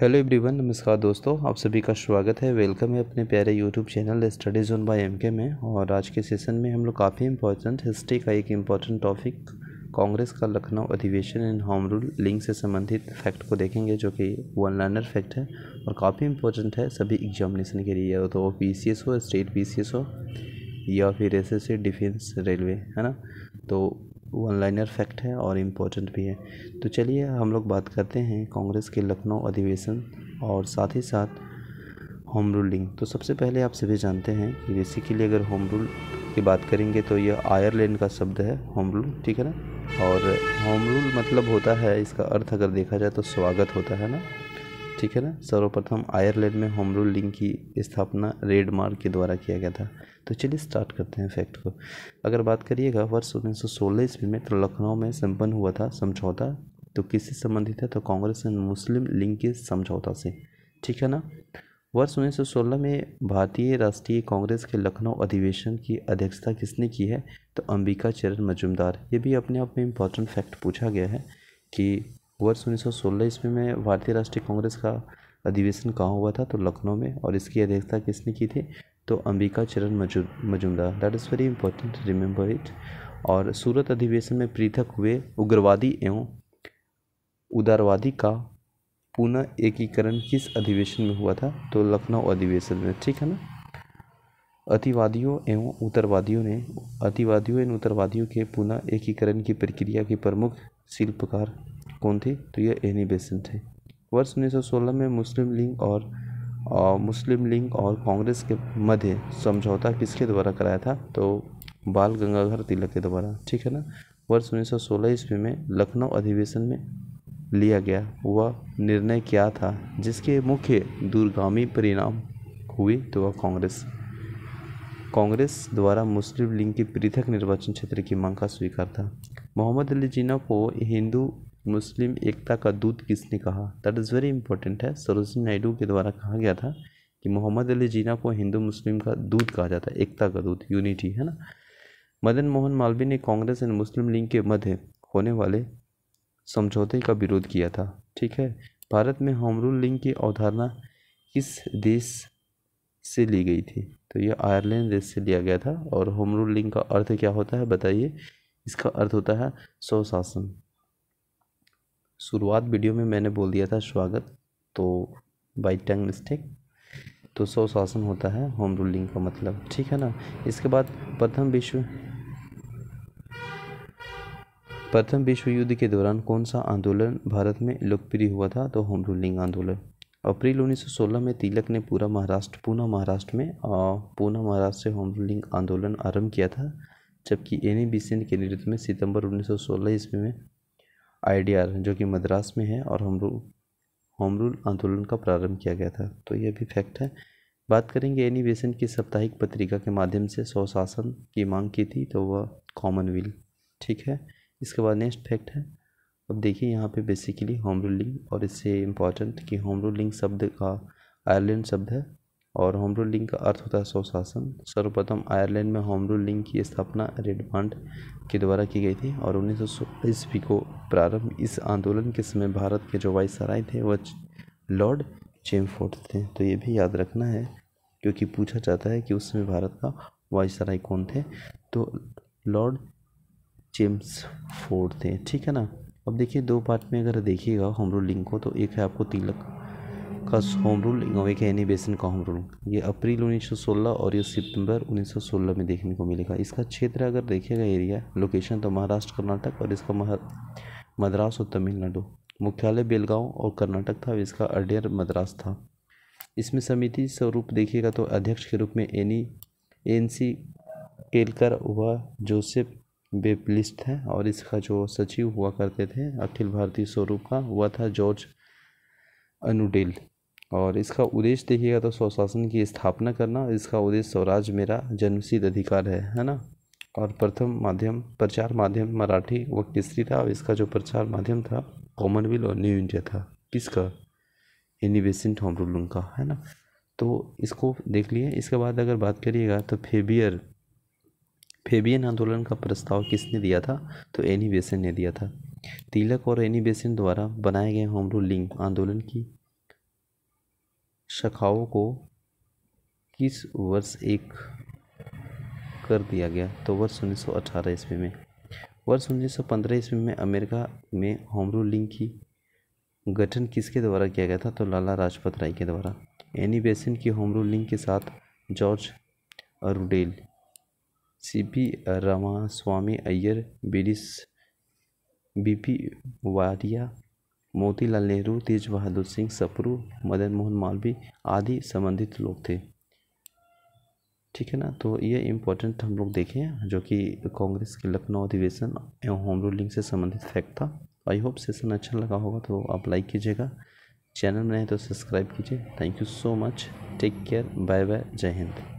hello everyone नमस्कार दोस्तों आप सभी का स्वागत है वेलकम है अपने प्यारे YouTube channel study zone by MK में और आज के सेशन में हम लोग काफ़ी इंपॉर्टेंट हिस्ट्री का एक इम्पॉर्टेंट टॉपिक कांग्रेस का लखनऊ अधिवेशन एंड होम रूल लिंक से संबंधित फैक्ट को देखेंगे जो कि वन लर्नर फैक्ट है और काफ़ी इंपॉर्टेंट है सभी एग्जामिनेशन के लिए तो पी सी एस हो स्टेट पी सी एस हो या फिर एस एस डिफेंस रेलवे है ना तो वन लाइनर फैक्ट है और इम्पोर्टेंट भी है तो चलिए हम लोग बात करते हैं कांग्रेस के लखनऊ अधिवेशन और साथ ही साथ होम रूलिंग तो सबसे पहले आप सभी जानते हैं कि बेसिकली अगर होम रूल की बात करेंगे तो यह आयरलैंड का शब्द है होम रूल ठीक है ना और होम रूल मतलब होता है इसका अर्थ अगर देखा जाए तो स्वागत होता है ना ठीक है ना सर्वप्रथम आयरलैंड में होम रूलिंग की स्थापना रेडमार्क के द्वारा किया गया था तो चलिए स्टार्ट करते हैं फैक्ट को अगर बात करिएगा वर्ष उन्नीस सौ सोलह ईस्वी में तो लखनऊ में संपन्न हुआ था समझौता तो किससे संबंधित है तो कांग्रेस एंड मुस्लिम लीग के समझौता से ठीक है ना वर्ष उन्नीस सौ सोलह में भारतीय राष्ट्रीय कांग्रेस के लखनऊ अधिवेशन की अध्यक्षता किसने की है तो अंबिका चरण मजुमदार ये भी अपने आप में इम्पोर्टेंट फैक्ट पूछा गया है कि वर्ष उन्नीस सौ सोलह ईस्वी में भारतीय राष्ट्रीय कांग्रेस का अधिवेशन कहाँ हुआ था तो लखनऊ में और इसकी अध्यक्षता किसने की थी तो Ambika Charan Majumdar that is very important remember it और सूरत अधिवेशन में पृथक हुए उग्रवादी एवं उदारवादी का पुनः एकीकरण किस अधिवेशन में हुआ था तो लखनऊ अधिवेशन में ठीक है ना अतिवादियों एवं उत्तरवादियों ने अतिवादियों एवं उत्तरवादियों के पुनः एकीकरण की प्रक्रिया के प्रमुख शिल्पकार कौन थे तो यह एनी बेसन थे वर्ष 1916 में मुस्लिम लीग और और मुस्लिम लीग और कांग्रेस के मध्य समझौता किसके द्वारा कराया था तो बाल गंगाधर तिलक के द्वारा ठीक है ना वर्ष उन्नीस सौ सोलह ईस्वी में लखनऊ अधिवेशन में लिया गया वह निर्णय क्या था जिसके मुख्य दूरगामी परिणाम हुए तो वह कांग्रेस कांग्रेस द्वारा मुस्लिम लीग के पृथक निर्वाचन क्षेत्र की मांग का स्वीकार था मोहम्मद अली जीना को हिंदू मुस्लिम एकता का दूत किसने कहा दैट इज़ वेरी इंपॉर्टेंट है सरोजी नायडू के द्वारा कहा गया था कि मोहम्मद अली जीना को हिंदू मुस्लिम का दूत कहा जाता है एकता का दूत यूनिटी है ना मदन मोहन मालवीय ने कांग्रेस एंड मुस्लिम लीग के मध्य होने वाले समझौते का विरोध किया था ठीक है भारत में होम रूल लिंग की अवधारणा किस देश से ली गई थी तो यह आयरलैंड देश से लिया गया था और होम रूल लिंग का अर्थ क्या होता है बताइए इसका अर्थ होता है स्वशासन शुरुआत वीडियो में मैंने बोल दिया था स्वागत तो बाई टंग मिस्टेक तो सौ शासन होता है होम रूलिंग का मतलब ठीक है ना इसके बाद प्रथम विश्व प्रथम विश्व युद्ध के दौरान कौन सा आंदोलन भारत में लोकप्रिय हुआ था तो होम रूलिंग आंदोलन अप्रैल 1916 में तिलक ने पूरा महाराष्ट्र पूना महाराष्ट्र में पूना महाराष्ट्र से होम रूलिंग आंदोलन आरंभ किया था जबकि एनी ए के नेतृत्व में सितंबर 1916 ईस्वी में आई जो कि मद्रास में है और हम रूल होम रूल आंदोलन का प्रारंभ किया गया था तो यह भी फैक्ट है बात करेंगे एनी बेसन की साप्ताहिक पत्रिका के माध्यम से स्वशासन की मांग की थी तो वह कॉमनवेल्थ ठीक है इसके बाद नेक्स्ट फैक्ट है अब देखिए यहाँ पे बेसिकली होम रूलिंग और इससे इम्पॉर्टेंट कि होम रूलिंग शब्द का आयरलैंड शब्द है और होम रूल लीग का अर्थ होता है स्वशासन सर्वप्रथम आयरलैंड में होम रूल लीग की स्थापना रेडमांड के द्वारा की गई थी और उन्नीस सौ ईस्वी को प्रारंभ इस आंदोलन के समय भारत के जो सराय थे वह लॉर्ड चेमफोर्ड थे तो ये भी याद रखना है क्योंकि पूछा जाता है कि उस समय भारत का सराय कौन थे तो लॉर्ड जेम्स फोर्ड थे ठीक है ना अब देखिए दो पार्ट में अगर देखिएगा होम रूल लिंक को तो एक है आपको तिलक का होम रूल इगोवे के बेसन का होम रूल ये अप्रैल 1916 और ये सितंबर 1916 में देखने को मिलेगा इसका क्षेत्र अगर देखिएगा एरिया लोकेशन तो महाराष्ट्र कर्नाटक और इसका मद्रास और तमिलनाडु मुख्यालय बेलगांव और कर्नाटक था इसका अडियर मद्रास था इसमें समिति स्वरूप देखिएगा तो अध्यक्ष के रूप में एनी एन सी केलकर हुआ जोसेफ बेपलिस्ट है और इसका जो सचिव हुआ करते थे अखिल भारतीय स्वरूप का हुआ था जॉर्ज अनुडेल और इसका उद्देश्य देखिएगा तो स्वशासन की स्थापना करना इसका उद्देश्य स्वराज मेरा जन्मसिद्ध अधिकार है है ना और प्रथम माध्यम प्रचार माध्यम मराठी व किसरी था और इसका जो प्रचार माध्यम था कॉमनवेल्थ और न्यू इंडिया था किसका इनिवेशन होम रूल का है ना तो इसको देख लिए इसके बाद अगर बात करिएगा तो फेबियर फेबियन आंदोलन का प्रस्ताव किसने दिया था तो एनी बेसेंट ने दिया था तिलक और एनी बेसेंट द्वारा बनाए गए होम रूल आंदोलन की शाखाओं को किस वर्ष एक कर दिया गया तो वर्ष 1918 ईस्वी में वर्ष 1915 ईस्वी में अमेरिका में होम लिंग की गठन किसके द्वारा किया गया था तो लाला लाजपत राय के द्वारा एनी बेसिन की होम लिंग के साथ George Arundale C P Ramaswami Swami Iyer बिलिस बी पी वारिया मोतीलाल नेहरू तेज बहादुर सिंह सपरू मदन मोहन मालवी आदि संबंधित लोग थे ठीक है ना तो ये इम्पोर्टेंट हम लोग देखें जो कि कांग्रेस के लखनऊ अधिवेशन एवं होम रूलिंग से संबंधित फैक्ट था आई होप सेशन अच्छा लगा होगा तो आप लाइक कीजिएगा चैनल में नए तो सब्सक्राइब कीजिए thank you so much take care bye bye Jai Hind